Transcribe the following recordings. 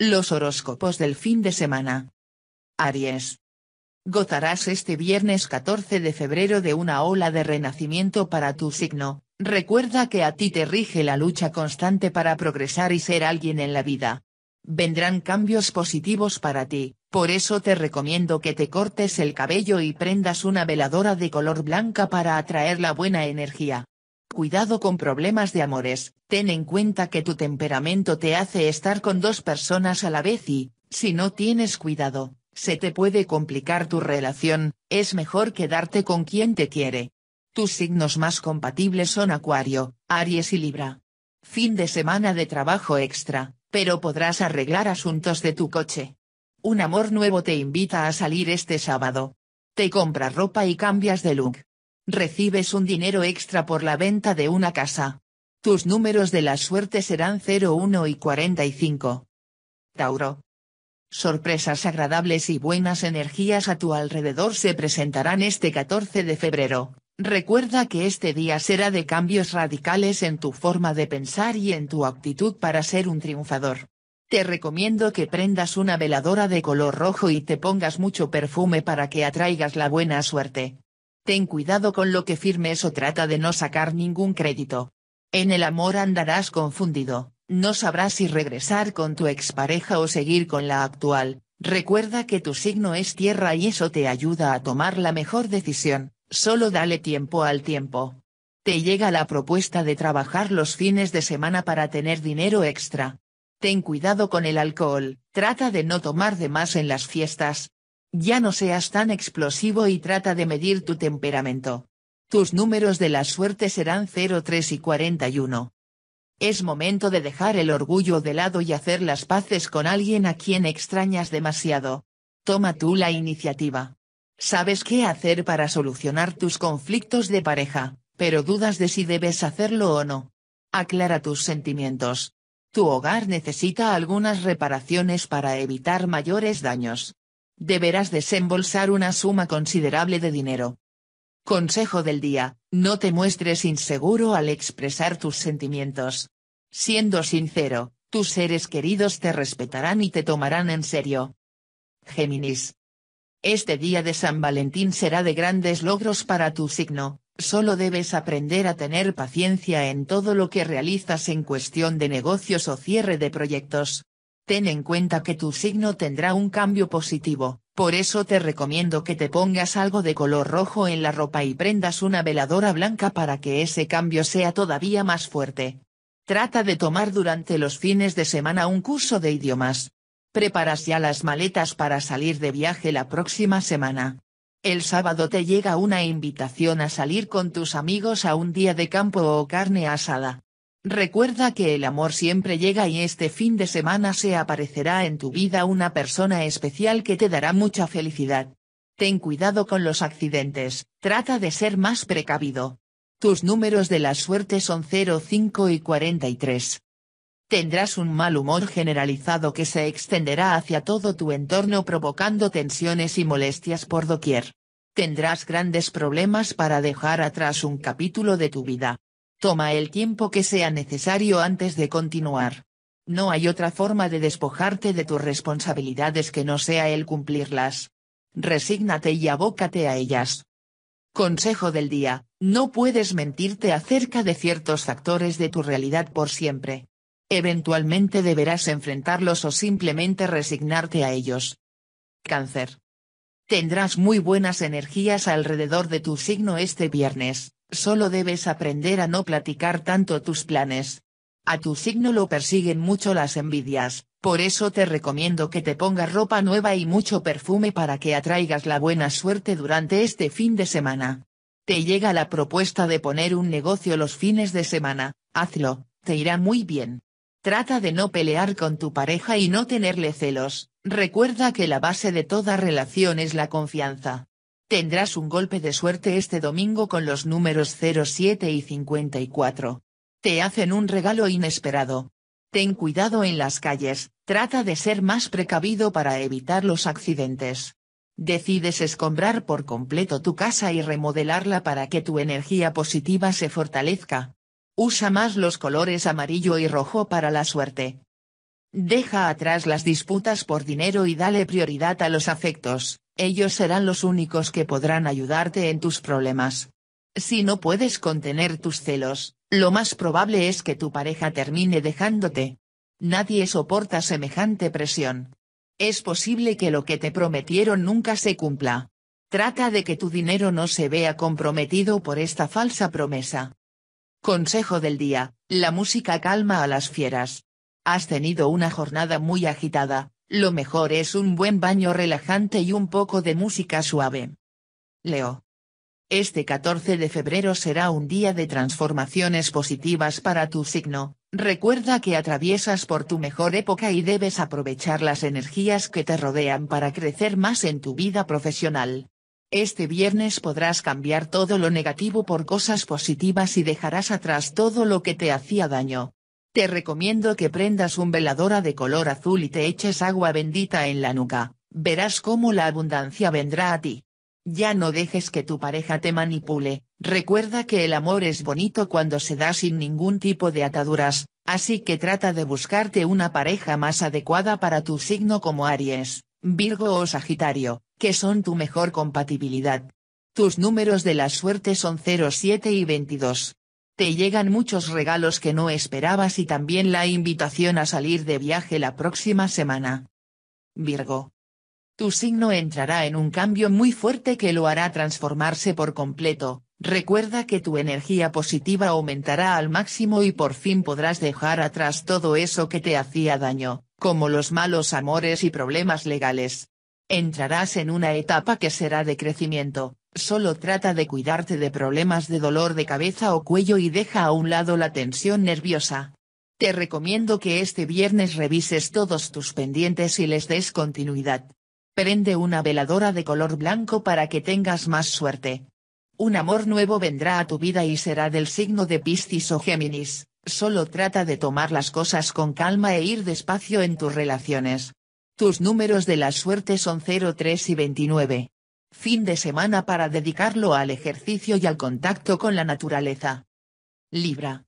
Los horóscopos del fin de semana. Aries. Gozarás este viernes 14 de febrero de una ola de renacimiento para tu signo, recuerda que a ti te rige la lucha constante para progresar y ser alguien en la vida. Vendrán cambios positivos para ti, por eso te recomiendo que te cortes el cabello y prendas una veladora de color blanca para atraer la buena energía. Cuidado con problemas de amores, ten en cuenta que tu temperamento te hace estar con dos personas a la vez y, si no tienes cuidado, se te puede complicar tu relación, es mejor quedarte con quien te quiere. Tus signos más compatibles son Acuario, Aries y Libra. Fin de semana de trabajo extra, pero podrás arreglar asuntos de tu coche. Un amor nuevo te invita a salir este sábado. Te compra ropa y cambias de look. Recibes un dinero extra por la venta de una casa. Tus números de la suerte serán 0, 1 y 45. Tauro. Sorpresas agradables y buenas energías a tu alrededor se presentarán este 14 de febrero. Recuerda que este día será de cambios radicales en tu forma de pensar y en tu actitud para ser un triunfador. Te recomiendo que prendas una veladora de color rojo y te pongas mucho perfume para que atraigas la buena suerte. Ten cuidado con lo que firmes o trata de no sacar ningún crédito. En el amor andarás confundido, no sabrás si regresar con tu expareja o seguir con la actual, recuerda que tu signo es tierra y eso te ayuda a tomar la mejor decisión, solo dale tiempo al tiempo. Te llega la propuesta de trabajar los fines de semana para tener dinero extra. Ten cuidado con el alcohol, trata de no tomar de más en las fiestas, ya no seas tan explosivo y trata de medir tu temperamento. Tus números de la suerte serán 03 y 41. Es momento de dejar el orgullo de lado y hacer las paces con alguien a quien extrañas demasiado. Toma tú la iniciativa. Sabes qué hacer para solucionar tus conflictos de pareja, pero dudas de si debes hacerlo o no. Aclara tus sentimientos. Tu hogar necesita algunas reparaciones para evitar mayores daños deberás desembolsar una suma considerable de dinero. Consejo del día, no te muestres inseguro al expresar tus sentimientos. Siendo sincero, tus seres queridos te respetarán y te tomarán en serio. Géminis. Este día de San Valentín será de grandes logros para tu signo, solo debes aprender a tener paciencia en todo lo que realizas en cuestión de negocios o cierre de proyectos. Ten en cuenta que tu signo tendrá un cambio positivo, por eso te recomiendo que te pongas algo de color rojo en la ropa y prendas una veladora blanca para que ese cambio sea todavía más fuerte. Trata de tomar durante los fines de semana un curso de idiomas. Preparas ya las maletas para salir de viaje la próxima semana. El sábado te llega una invitación a salir con tus amigos a un día de campo o carne asada. Recuerda que el amor siempre llega y este fin de semana se aparecerá en tu vida una persona especial que te dará mucha felicidad. Ten cuidado con los accidentes, trata de ser más precavido. Tus números de la suerte son 05 y 43. Tendrás un mal humor generalizado que se extenderá hacia todo tu entorno provocando tensiones y molestias por doquier. Tendrás grandes problemas para dejar atrás un capítulo de tu vida. Toma el tiempo que sea necesario antes de continuar. No hay otra forma de despojarte de tus responsabilidades que no sea el cumplirlas. Resígnate y abócate a ellas. Consejo del día, no puedes mentirte acerca de ciertos factores de tu realidad por siempre. Eventualmente deberás enfrentarlos o simplemente resignarte a ellos. Cáncer. Tendrás muy buenas energías alrededor de tu signo este viernes. Solo debes aprender a no platicar tanto tus planes. A tu signo lo persiguen mucho las envidias, por eso te recomiendo que te pongas ropa nueva y mucho perfume para que atraigas la buena suerte durante este fin de semana. Te llega la propuesta de poner un negocio los fines de semana, hazlo, te irá muy bien. Trata de no pelear con tu pareja y no tenerle celos, recuerda que la base de toda relación es la confianza. Tendrás un golpe de suerte este domingo con los números 07 y 54. Te hacen un regalo inesperado. Ten cuidado en las calles, trata de ser más precavido para evitar los accidentes. Decides escombrar por completo tu casa y remodelarla para que tu energía positiva se fortalezca. Usa más los colores amarillo y rojo para la suerte. Deja atrás las disputas por dinero y dale prioridad a los afectos. Ellos serán los únicos que podrán ayudarte en tus problemas. Si no puedes contener tus celos, lo más probable es que tu pareja termine dejándote. Nadie soporta semejante presión. Es posible que lo que te prometieron nunca se cumpla. Trata de que tu dinero no se vea comprometido por esta falsa promesa. Consejo del día, la música calma a las fieras. Has tenido una jornada muy agitada, lo mejor es un buen baño relajante y un poco de música suave. Leo. Este 14 de febrero será un día de transformaciones positivas para tu signo, recuerda que atraviesas por tu mejor época y debes aprovechar las energías que te rodean para crecer más en tu vida profesional. Este viernes podrás cambiar todo lo negativo por cosas positivas y dejarás atrás todo lo que te hacía daño. Te recomiendo que prendas un veladora de color azul y te eches agua bendita en la nuca, verás cómo la abundancia vendrá a ti. Ya no dejes que tu pareja te manipule, recuerda que el amor es bonito cuando se da sin ningún tipo de ataduras, así que trata de buscarte una pareja más adecuada para tu signo como Aries, Virgo o Sagitario, que son tu mejor compatibilidad. Tus números de la suerte son 07 y 22. Te llegan muchos regalos que no esperabas y también la invitación a salir de viaje la próxima semana. Virgo. Tu signo entrará en un cambio muy fuerte que lo hará transformarse por completo, recuerda que tu energía positiva aumentará al máximo y por fin podrás dejar atrás todo eso que te hacía daño, como los malos amores y problemas legales. Entrarás en una etapa que será de crecimiento, Solo trata de cuidarte de problemas de dolor de cabeza o cuello y deja a un lado la tensión nerviosa. Te recomiendo que este viernes revises todos tus pendientes y les des continuidad. Prende una veladora de color blanco para que tengas más suerte. Un amor nuevo vendrá a tu vida y será del signo de Piscis o Géminis, solo trata de tomar las cosas con calma e ir despacio en tus relaciones. Tus números de la suerte son 03 y 29 fin de semana para dedicarlo al ejercicio y al contacto con la naturaleza. Libra.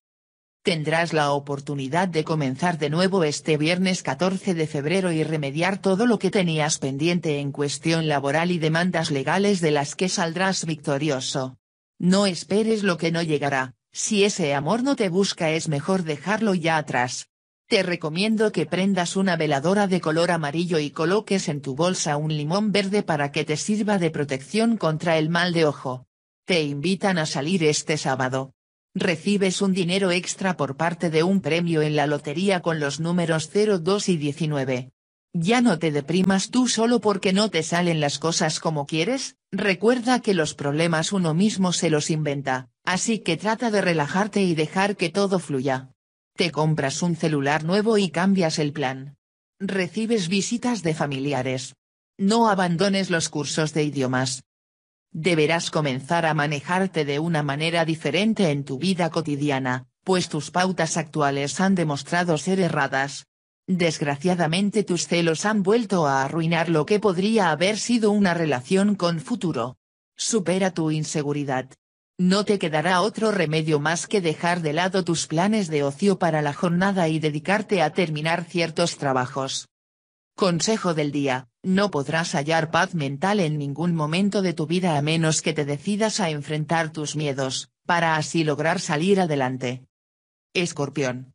Tendrás la oportunidad de comenzar de nuevo este viernes 14 de febrero y remediar todo lo que tenías pendiente en cuestión laboral y demandas legales de las que saldrás victorioso. No esperes lo que no llegará, si ese amor no te busca es mejor dejarlo ya atrás, te recomiendo que prendas una veladora de color amarillo y coloques en tu bolsa un limón verde para que te sirva de protección contra el mal de ojo. Te invitan a salir este sábado. Recibes un dinero extra por parte de un premio en la lotería con los números 2 y 19. Ya no te deprimas tú solo porque no te salen las cosas como quieres, recuerda que los problemas uno mismo se los inventa, así que trata de relajarte y dejar que todo fluya. Te compras un celular nuevo y cambias el plan. Recibes visitas de familiares. No abandones los cursos de idiomas. Deberás comenzar a manejarte de una manera diferente en tu vida cotidiana, pues tus pautas actuales han demostrado ser erradas. Desgraciadamente tus celos han vuelto a arruinar lo que podría haber sido una relación con futuro. Supera tu inseguridad. No te quedará otro remedio más que dejar de lado tus planes de ocio para la jornada y dedicarte a terminar ciertos trabajos. Consejo del día, no podrás hallar paz mental en ningún momento de tu vida a menos que te decidas a enfrentar tus miedos, para así lograr salir adelante. Escorpión.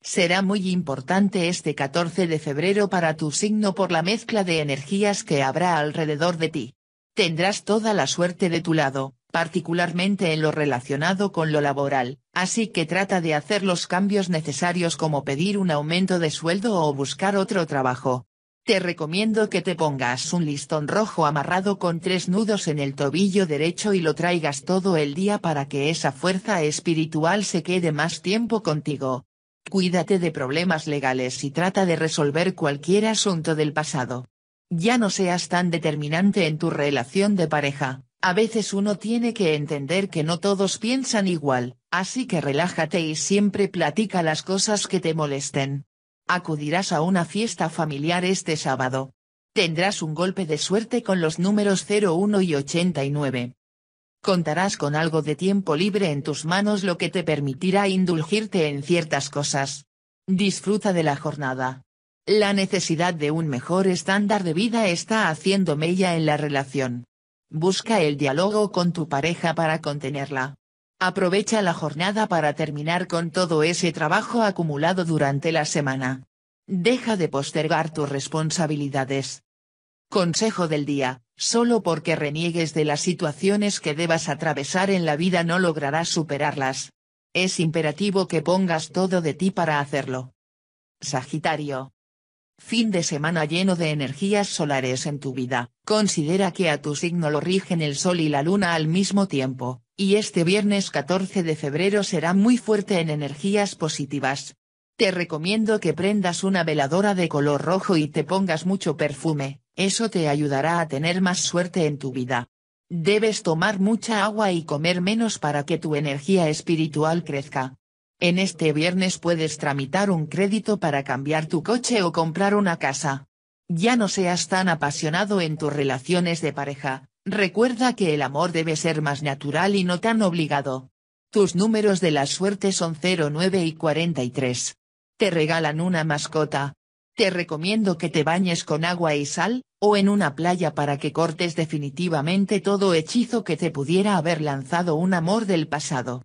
Será muy importante este 14 de febrero para tu signo por la mezcla de energías que habrá alrededor de ti. Tendrás toda la suerte de tu lado, particularmente en lo relacionado con lo laboral, así que trata de hacer los cambios necesarios como pedir un aumento de sueldo o buscar otro trabajo. Te recomiendo que te pongas un listón rojo amarrado con tres nudos en el tobillo derecho y lo traigas todo el día para que esa fuerza espiritual se quede más tiempo contigo. Cuídate de problemas legales y trata de resolver cualquier asunto del pasado. Ya no seas tan determinante en tu relación de pareja. A veces uno tiene que entender que no todos piensan igual, así que relájate y siempre platica las cosas que te molesten. Acudirás a una fiesta familiar este sábado. Tendrás un golpe de suerte con los números 01 y 89. Contarás con algo de tiempo libre en tus manos lo que te permitirá indulgirte en ciertas cosas. Disfruta de la jornada. La necesidad de un mejor estándar de vida está haciendo mella en la relación. Busca el diálogo con tu pareja para contenerla. Aprovecha la jornada para terminar con todo ese trabajo acumulado durante la semana. Deja de postergar tus responsabilidades. Consejo del día, solo porque reniegues de las situaciones que debas atravesar en la vida no lograrás superarlas. Es imperativo que pongas todo de ti para hacerlo. Sagitario. Fin de semana lleno de energías solares en tu vida, considera que a tu signo lo rigen el Sol y la Luna al mismo tiempo, y este viernes 14 de febrero será muy fuerte en energías positivas. Te recomiendo que prendas una veladora de color rojo y te pongas mucho perfume, eso te ayudará a tener más suerte en tu vida. Debes tomar mucha agua y comer menos para que tu energía espiritual crezca. En este viernes puedes tramitar un crédito para cambiar tu coche o comprar una casa. Ya no seas tan apasionado en tus relaciones de pareja, recuerda que el amor debe ser más natural y no tan obligado. Tus números de la suerte son 09 y 43. Te regalan una mascota. Te recomiendo que te bañes con agua y sal, o en una playa para que cortes definitivamente todo hechizo que te pudiera haber lanzado un amor del pasado.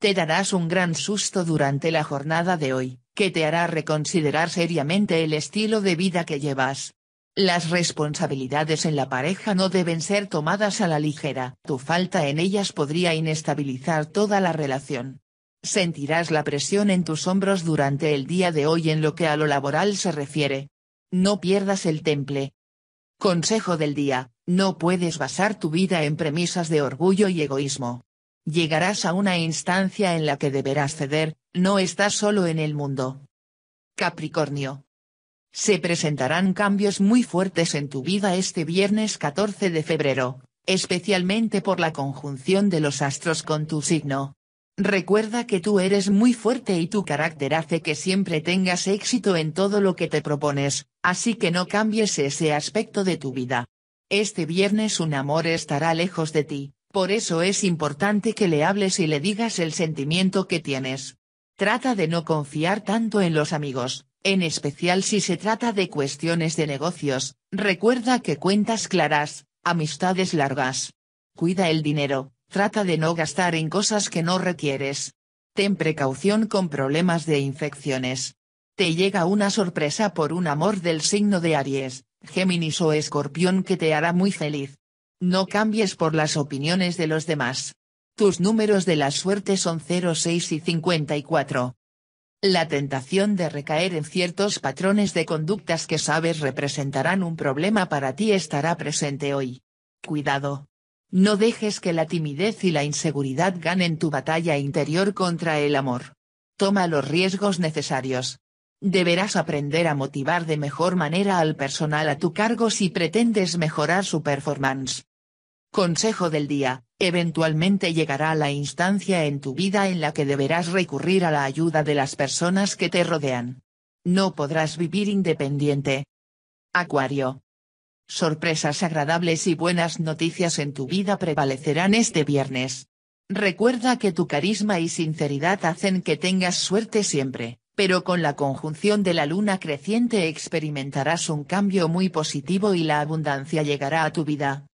Te darás un gran susto durante la jornada de hoy, que te hará reconsiderar seriamente el estilo de vida que llevas. Las responsabilidades en la pareja no deben ser tomadas a la ligera, tu falta en ellas podría inestabilizar toda la relación. Sentirás la presión en tus hombros durante el día de hoy en lo que a lo laboral se refiere. No pierdas el temple. Consejo del día, no puedes basar tu vida en premisas de orgullo y egoísmo llegarás a una instancia en la que deberás ceder, no estás solo en el mundo. Capricornio. Se presentarán cambios muy fuertes en tu vida este viernes 14 de febrero, especialmente por la conjunción de los astros con tu signo. Recuerda que tú eres muy fuerte y tu carácter hace que siempre tengas éxito en todo lo que te propones, así que no cambies ese aspecto de tu vida. Este viernes un amor estará lejos de ti, por eso es importante que le hables y le digas el sentimiento que tienes. Trata de no confiar tanto en los amigos, en especial si se trata de cuestiones de negocios, recuerda que cuentas claras, amistades largas. Cuida el dinero, trata de no gastar en cosas que no requieres. Ten precaución con problemas de infecciones. Te llega una sorpresa por un amor del signo de Aries, Géminis o Escorpión que te hará muy feliz. No cambies por las opiniones de los demás. Tus números de la suerte son 06 y 54. La tentación de recaer en ciertos patrones de conductas que sabes representarán un problema para ti estará presente hoy. Cuidado. No dejes que la timidez y la inseguridad ganen tu batalla interior contra el amor. Toma los riesgos necesarios. Deberás aprender a motivar de mejor manera al personal a tu cargo si pretendes mejorar su performance. Consejo del día, eventualmente llegará la instancia en tu vida en la que deberás recurrir a la ayuda de las personas que te rodean. No podrás vivir independiente. Acuario. Sorpresas agradables y buenas noticias en tu vida prevalecerán este viernes. Recuerda que tu carisma y sinceridad hacen que tengas suerte siempre, pero con la conjunción de la luna creciente experimentarás un cambio muy positivo y la abundancia llegará a tu vida.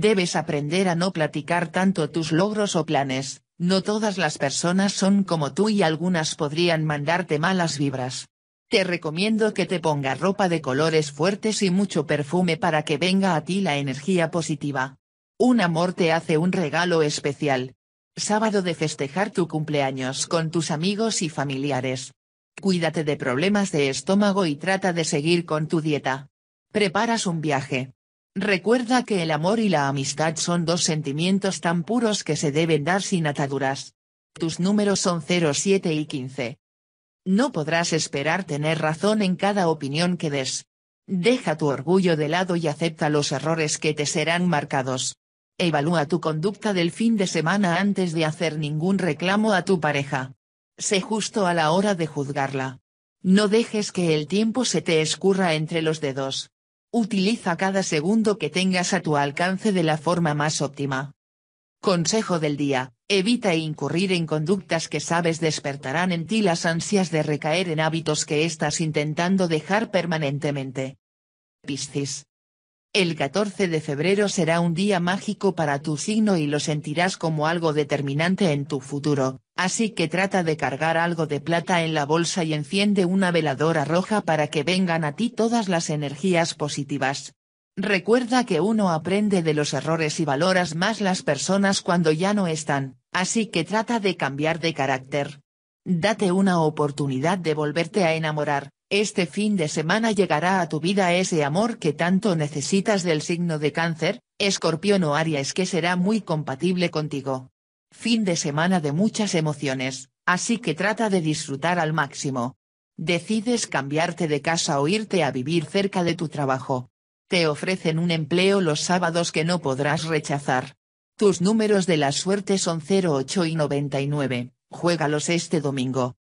Debes aprender a no platicar tanto tus logros o planes, no todas las personas son como tú y algunas podrían mandarte malas vibras. Te recomiendo que te pongas ropa de colores fuertes y mucho perfume para que venga a ti la energía positiva. Un amor te hace un regalo especial. Sábado de festejar tu cumpleaños con tus amigos y familiares. Cuídate de problemas de estómago y trata de seguir con tu dieta. Preparas un viaje. Recuerda que el amor y la amistad son dos sentimientos tan puros que se deben dar sin ataduras. Tus números son 07 y 15. No podrás esperar tener razón en cada opinión que des. Deja tu orgullo de lado y acepta los errores que te serán marcados. Evalúa tu conducta del fin de semana antes de hacer ningún reclamo a tu pareja. Sé justo a la hora de juzgarla. No dejes que el tiempo se te escurra entre los dedos. Utiliza cada segundo que tengas a tu alcance de la forma más óptima. Consejo del día, evita incurrir en conductas que sabes despertarán en ti las ansias de recaer en hábitos que estás intentando dejar permanentemente. Piscis. El 14 de febrero será un día mágico para tu signo y lo sentirás como algo determinante en tu futuro, Así que trata de cargar algo de plata en la bolsa y enciende una veladora roja para que vengan a ti todas las energías positivas. Recuerda que uno aprende de los errores y valoras más las personas cuando ya no están, así que trata de cambiar de carácter. Date una oportunidad de volverte a enamorar, este fin de semana llegará a tu vida ese amor que tanto necesitas del signo de cáncer, escorpión o aries que será muy compatible contigo fin de semana de muchas emociones, así que trata de disfrutar al máximo. Decides cambiarte de casa o irte a vivir cerca de tu trabajo. Te ofrecen un empleo los sábados que no podrás rechazar. Tus números de la suerte son 08 y 99, juégalos este domingo.